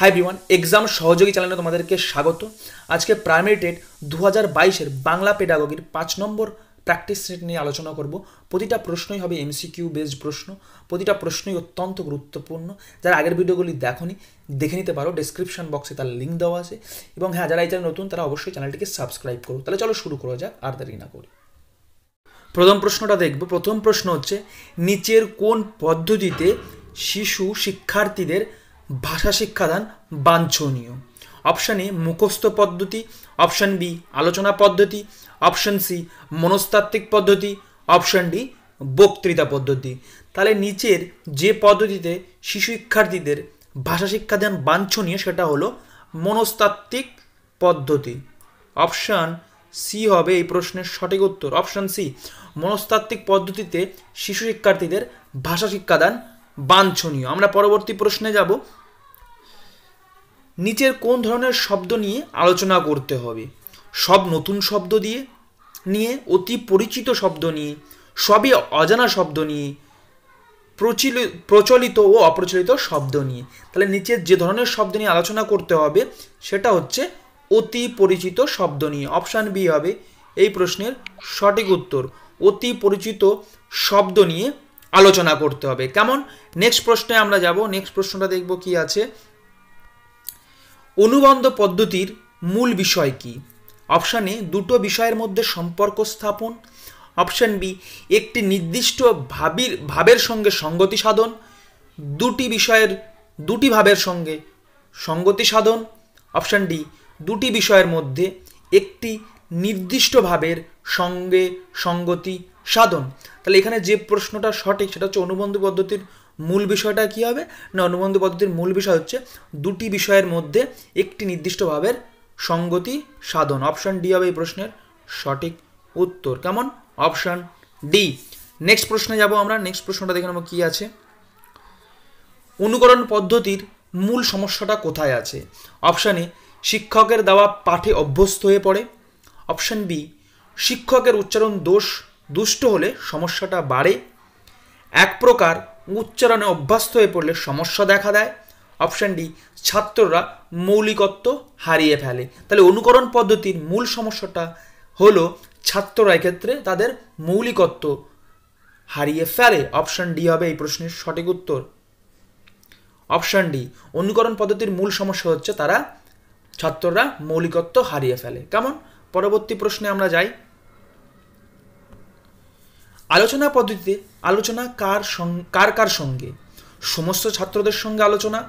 high বিওয়ান exam সহযোগী চ্যানেলে তোমাদেরকে স্বাগত আজকে প্রাইমারি টেট দু হাজার বাইশের বাংলা পেডাগগির পাঁচ নম্বর প্র্যাকটিস সেট নিয়ে আলোচনা করব প্রতিটা প্রশ্নই হবে এমসিকিউ বেসড প্রশ্ন প্রতিটা প্রশ্নই অত্যন্ত গুরুত্বপূর্ণ যারা আগের ভিডিওগুলি দেখনি দেখে নিতে পারো ডিসক্রিপশন বক্সে তার লিঙ্ক দেওয়া আছে এবং হ্যাঁ যারা এই চ্যানেল নতুন তারা অবশ্যই চ্যানেলটিকে সাবস্ক্রাইব করো তাহলে চলো শুরু করা যাক আর দেরি না করি প্রথম প্রশ্নটা দেখব প্রথম প্রশ্ন হচ্ছে নিচের কোন পদ্ধতিতে শিশু শিক্ষার্থীদের ভাষা শিক্ষাদান বাঞ্ছনীয় অপশান এ মুখস্থ পদ্ধতি অপশান বি আলোচনা পদ্ধতি অপশান সি মনস্তাত্ত্বিক পদ্ধতি অপশান ডি বক্তৃতা পদ্ধতি তাহলে নিচের যে পদ্ধতিতে শিশু শিক্ষার্থীদের ভাষা শিক্ষাদান বাঞ্ছনীয় সেটা হলো মনস্তাত্ত্বিক পদ্ধতি অপশান সি হবে এই প্রশ্নের সঠিক উত্তর অপশান সি মনস্তাত্ত্বিক পদ্ধতিতে শিশু শিক্ষার্থীদের ভাষা শিক্ষাদান বাঞ্ছনীয় আমরা পরবর্তী প্রশ্নে যাব নিচের কোন ধরনের শব্দ নিয়ে আলোচনা করতে হবে সব নতুন শব্দ দিয়ে নিয়ে অতি পরিচিত শব্দ নিয়ে সবই অজানা শব্দ নিয়ে প্রচলিত প্রচলিত ও অপ্রচলিত শব্দ নিয়ে তাহলে নিচের যে ধরনের শব্দ নিয়ে আলোচনা করতে হবে সেটা হচ্ছে অতি পরিচিত শব্দ নিয়ে অপশান বি হবে এই প্রশ্নের সঠিক উত্তর অতি পরিচিত শব্দ নিয়ে আলোচনা করতে হবে কেমন নেক্সট প্রশ্নে আমরা যাব নেক্সট প্রশ্নটা দেখব কি আছে অনুবন্ধ পদ্ধতির মূল বিষয় কি অপশান এ দুটো বিষয়ের মধ্যে সম্পর্ক স্থাপন অপশান বি একটি নির্দিষ্ট ভাবির ভাবের সঙ্গে সঙ্গতি সাধন দুটি বিষয়ের দুটি ভাবের সঙ্গে সঙ্গতি সাধন অপশান ডি দুটি বিষয়ের মধ্যে একটি নির্দিষ্ট ভাবের সঙ্গে সঙ্গতি সাধন তাহলে এখানে যে প্রশ্নটা সঠিক সেটা হচ্ছে অনুবন্ধ পদ্ধতির মূল বিষয়টা কী হবে না অনুবন্ধ পদ্ধতির মূল বিষয় হচ্ছে দুটি বিষয়ের মধ্যে একটি নির্দিষ্টভাবের সঙ্গতি সাধন অপশান ডি হবে এই প্রশ্নের সঠিক উত্তর কেমন অপশান ডি নেক্সট প্রশ্নে যাব আমরা নেক্সট প্রশ্নটা দেখে নেবো কী আছে অনুকরণ পদ্ধতির মূল সমস্যাটা কোথায় আছে অপশানে শিক্ষকের দেওয়া পাঠে অভ্যস্ত হয়ে পড়ে অপশান বি শিক্ষকের উচ্চারণ দোষ দুষ্ট হলে সমস্যাটা বাড়ে এক প্রকার উচ্চারণে অভ্যস্ত হয়ে পড়লে সমস্যা দেখা দেয় অপশান ডি ছাত্ররা মৌলিকত্ব হারিয়ে ফেলে তাহলে অনুকরণ পদ্ধতির মূল সমস্যাটা হলো ছাত্ররা এক্ষেত্রে তাদের মৌলিকত্ব হারিয়ে ফেলে অপশান ডি হবে এই প্রশ্নের সঠিক উত্তর অপশান ডি অনুকরণ পদ্ধতির মূল সমস্যা হচ্ছে তারা ছাত্ররা মৌলিকত্ব হারিয়ে ফেলে কেমন পরবর্তী প্রশ্নে আমরা যাই আলোচনা পদ্ধতিতে আলোচনা কার কার কার সঙ্গে সমস্ত ছাত্রদের সঙ্গে আলোচনা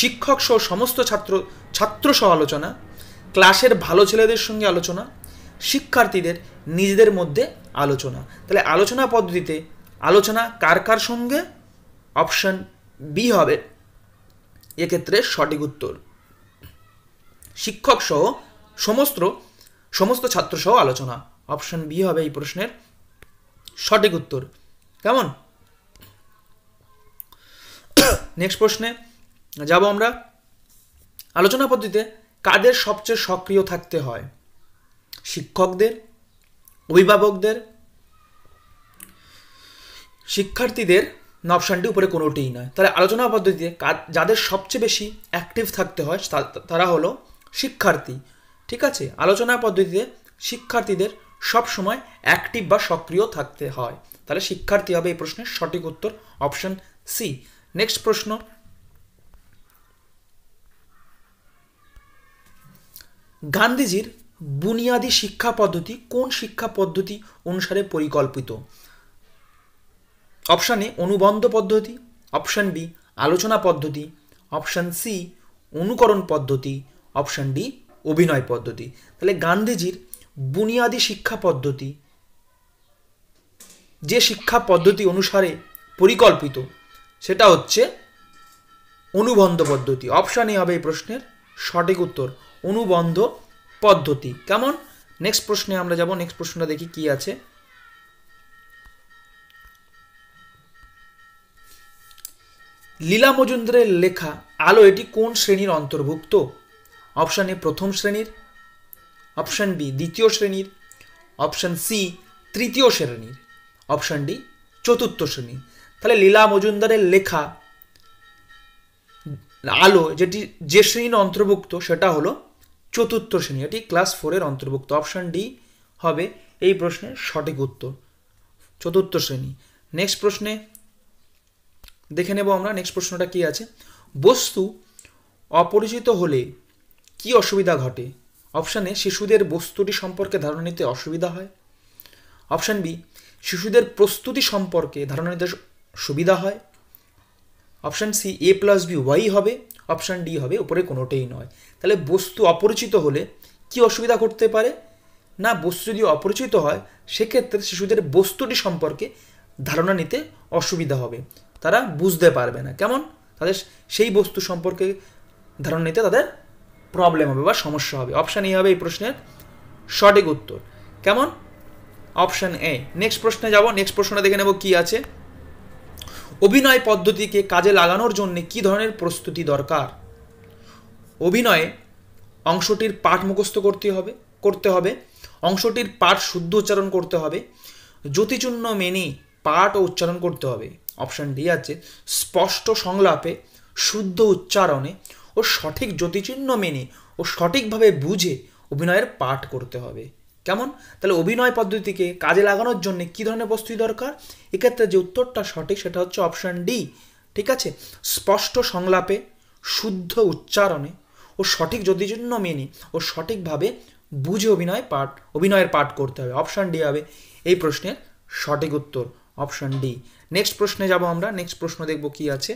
শিক্ষক সহ সমস্ত ছাত্র ছাত্র সহ আলোচনা ক্লাসের ভালো ছেলেদের সঙ্গে আলোচনা শিক্ষার্থীদের নিজেদের মধ্যে আলোচনা তাহলে আলোচনা পদ্ধতিতে আলোচনা কার কার সঙ্গে অপশন বি হবে এক্ষেত্রে সঠিক উত্তর শিক্ষক সহ সমস্ত সমস্ত ছাত্র সহ আলোচনা অপশন বি হবে এই প্রশ্নের সঠিক উত্তর কেমন নেক্সট প্রশ্নে যাব আমরা আলোচনা পদ্ধতিতে কাদের সবচেয়ে সক্রিয় থাকতে হয় শিক্ষকদের অভিভাবকদের শিক্ষার্থীদের না উপরে কোনোটিই নয় তাহলে আলোচনা পদ্ধতিতে যাদের সবচেয়ে বেশি অ্যাক্টিভ থাকতে হয় তারা হলো শিক্ষার্থী ঠিক আছে আলোচনা পদ্ধতিতে শিক্ষার্থীদের সব সময় অ্যাক্টিভ বা সক্রিয় থাকতে হয় তাহলে শিক্ষার্থী হবে এই প্রশ্নের সঠিক উত্তর অপশন সি নেক্সট প্রশ্ন গান্ধীজির বুনিয়াদি শিক্ষা পদ্ধতি কোন শিক্ষা পদ্ধতি অনুসারে পরিকল্পিত অপশান এ অনুবন্ধ পদ্ধতি অপশান বি আলোচনা পদ্ধতি অপশান সি অনুকরণ পদ্ধতি অপশান ডি অভিনয় পদ্ধতি তাহলে গান্ধীজির বুনিয়াদি শিক্ষা পদ্ধতি যে শিক্ষা পদ্ধতি অনুসারে পরিকল্পিত সেটা হচ্ছে অনুবন্ধ পদ্ধতি অপশানে হবে এই প্রশ্নের সঠিক উত্তর অনুবন্ধ পদ্ধতি কেমন নেক্সট প্রশ্নে আমরা যাব নেক্সট প্রশ্নটা দেখি কি আছে লীলা মজুমদারের লেখা আলো এটি কোন শ্রেণীর অন্তর্ভুক্ত অপশানে প্রথম শ্রেণীর অপশন বি দ্বিতীয় শ্রেণীর অপশন সি তৃতীয় শ্রেণীর অপশন ডি চতুর্থ শ্রেণী তাহলে লীলা মজুমদারের লেখা আলো যেটি যে শ্রেণীর অন্তর্ভুক্ত সেটা হলো চতুর্থ শ্রেণী এটি ক্লাস ফোরের অন্তর্ভুক্ত অপশন ডি হবে এই প্রশ্নের সঠিক উত্তর চতুর্থ শ্রেণী নেক্সট প্রশ্নে দেখে নেব আমরা নেক্সট প্রশ্নটা কি আছে বস্তু অপরিচিত হলে কি অসুবিধা ঘটে অপশান এ শিশুদের বস্তুটি সম্পর্কে ধারণা নিতে অসুবিধা হয় অপশান বি শিশুদের প্রস্তুতি সম্পর্কে ধারণা নিতে সুবিধা হয় option C A plus B Y হবে অপশান ডি হবে উপরে কোনোটাই নয় তাহলে বস্তু অপরিচিত হলে কি অসুবিধা করতে পারে না বস্তু যদি অপরিচিত হয় সেক্ষেত্রে শিশুদের বস্তুটি সম্পর্কে ধারণা নিতে অসুবিধা হবে তারা বুঝতে পারবে না কেমন তাদের সেই বস্তু সম্পর্কে ধারণা নিতে তাদের প্রবলেম হবে বা সমস্যা হবে অপশান এ হবে এই প্রশ্নের সঠিক উত্তর কেমন অপশান এ নেক্সট প্রশ্নে যাব নেক্সট প্রশ্নটা দেখে নেব কি আছে অভিনয় পদ্ধতিকে কাজে লাগানোর জন্য কি ধরনের প্রস্তুতি দরকার অভিনয়ে অংশটির পাঠ মুখস্থ করতে হবে করতে হবে অংশটির পাঠ শুদ্ধ উচ্চারণ করতে হবে জ্যোতিচূর্ণ মেনে পাঠ ও উচ্চারণ করতে হবে অপশান ডি আছে স্পষ্ট সংলাপে শুদ্ধ উচ্চারণে ও সঠিক জ্যোতিচিহ্ন মেনে ও সঠিকভাবে বুঝে অভিনয়ের পাঠ করতে হবে কেমন তাহলে অভিনয় পদ্ধতিকে কাজে লাগানোর জন্য কী ধরনের বস্তুই দরকার এক্ষেত্রে যে উত্তরটা সঠিক সেটা হচ্ছে অপশান ডি ঠিক আছে স্পষ্ট সংলাপে শুদ্ধ উচ্চারণে ও সঠিক জ্যোতিচিহ্ন মেনে ও সঠিকভাবে বুঝে অভিনয় পাঠ অভিনয়ের পাঠ করতে হবে অপশান ডি হবে এই প্রশ্নের সঠিক উত্তর অপশান ডি নেক্সট প্রশ্নে যাব আমরা নেক্সট প্রশ্ন দেখব কি আছে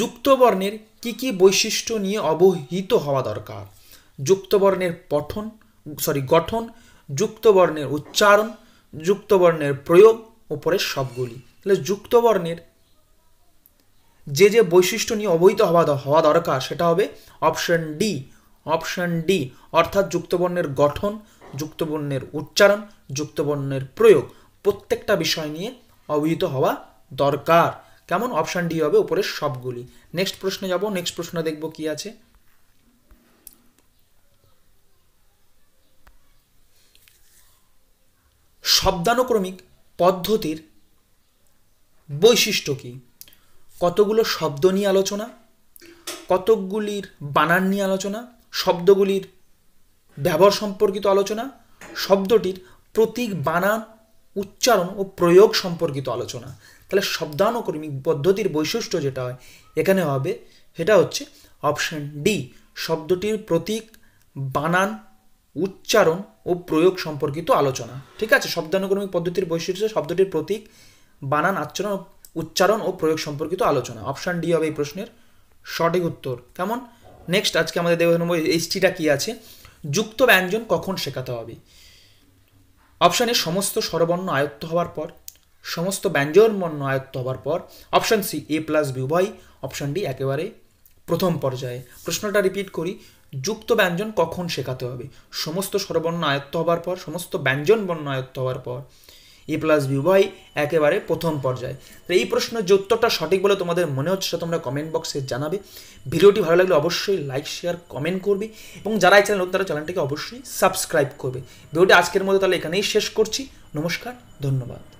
যুক্তবর্ণের কি কি বৈশিষ্ট্য নিয়ে অবহিত হওয়া দরকার যুক্তবর্ণের পঠন সরি গঠন যুক্তবর্ণের উচ্চারণ যুক্তবর্ণের প্রয়োগ ওপরের সবগুলি তাহলে যুক্তবর্ণের যে যে বৈশিষ্ট্য নিয়ে অবহিত হওয়া হওয়া দরকার সেটা হবে অপশন ডি অপশন ডি অর্থাৎ যুক্তবর্ণের গঠন যুক্তবর্ণের উচ্চারণ যুক্তবর্ণের প্রয়োগ প্রত্যেকটা বিষয় নিয়ে অবহিত হওয়া দরকার কেমন অপশান ডি হবে উপরের সবগুলি নেক্সট প্রশ্নে যাব নেক্সট প্রশ্ন দেখব কি আছে শব্দানুক্রমিক পদ্ধতির বৈশিষ্ট্য কি কতগুলো শব্দ নিয়ে আলোচনা কতকগুলির বানান নিয়ে আলোচনা শব্দগুলির ব্যবহার সম্পর্কিত আলোচনা শব্দটির প্রতীক বানান উচ্চারণ ও প্রয়োগ সম্পর্কিত আলোচনা তাহলে শব্দানুক্রমিক পদ্ধতির বৈশিষ্ট্য যেটা হয় এখানে হবে সেটা হচ্ছে অপশন ডি শব্দটির প্রতীক বানান উচ্চারণ ও প্রয়োগ সম্পর্কিত আলোচনা ঠিক আছে শব্দানুক্রমিক পদ্ধতির বৈশিষ্ট্য শব্দটির প্রতীক বানান আচরণ উচ্চারণ ও প্রয়োগ সম্পর্কিত আলোচনা অপশান ডি হবে এই প্রশ্নের সঠিক উত্তর কেমন নেক্সট আজকে আমাদের দেখে নেব এইচটিটা কী আছে যুক্ত ব্যঞ্জন কখন শেখাতে হবে অপশানে সমস্ত স্বরবর্ণ আয়ত্ত হওয়ার পর সমস্ত ব্যঞ্জনবর্ণ আয়ত্ত হবার পর option C A plus B উভয় অপশানটি একেবারে প্রথম পর্যায়ে প্রশ্নটা রিপিট করি যুক্ত ব্যঞ্জন কখন শেখাতে হবে সমস্ত স্বরবর্ণ আয়ত্ত হবার পর সমস্ত ব্যঞ্জনবর্ণ আয়ত্ত হওয়ার পর এ প্লাস বি উভয় একেবারে প্রথম পর্যায়ে তো এই প্রশ্নের যে উত্তরটা সঠিক বলে তোমাদের মনে হচ্ছে তোমরা কমেন্ট বক্সে জানাবে ভিডিওটি ভালো লাগলে অবশ্যই লাইক শেয়ার কমেন্ট করবে এবং যারা এই চ্যানেল তারা চ্যানেলটিকে অবশ্যই সাবস্ক্রাইব করবে ভিডিওটি আজকের মতো তাহলে এখানেই শেষ করছি নমস্কার ধন্যবাদ